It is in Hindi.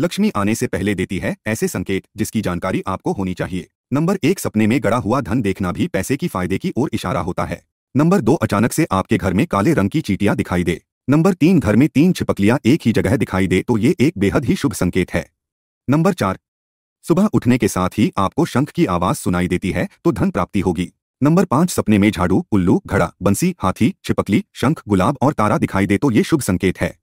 लक्ष्मी आने से पहले देती है ऐसे संकेत जिसकी जानकारी आपको होनी चाहिए नंबर एक सपने में गड़ा हुआ धन देखना भी पैसे की फायदे की ओर इशारा होता है नंबर दो अचानक से आपके घर में काले रंग की चीटियां दिखाई दे नंबर तीन घर में तीन छिपकलियां एक ही जगह दिखाई दे तो ये एक बेहद ही शुभ संकेत है नंबर चार सुबह उठने के साथ ही आपको शंख की आवाज सुनाई देती है तो धन प्राप्ति होगी नंबर पांच सपने में झाड़ू उल्लू घड़ा बंसी हाथी छिपकली शंख गुलाब और तारा दिखाई दे तो ये शुभ संकेत है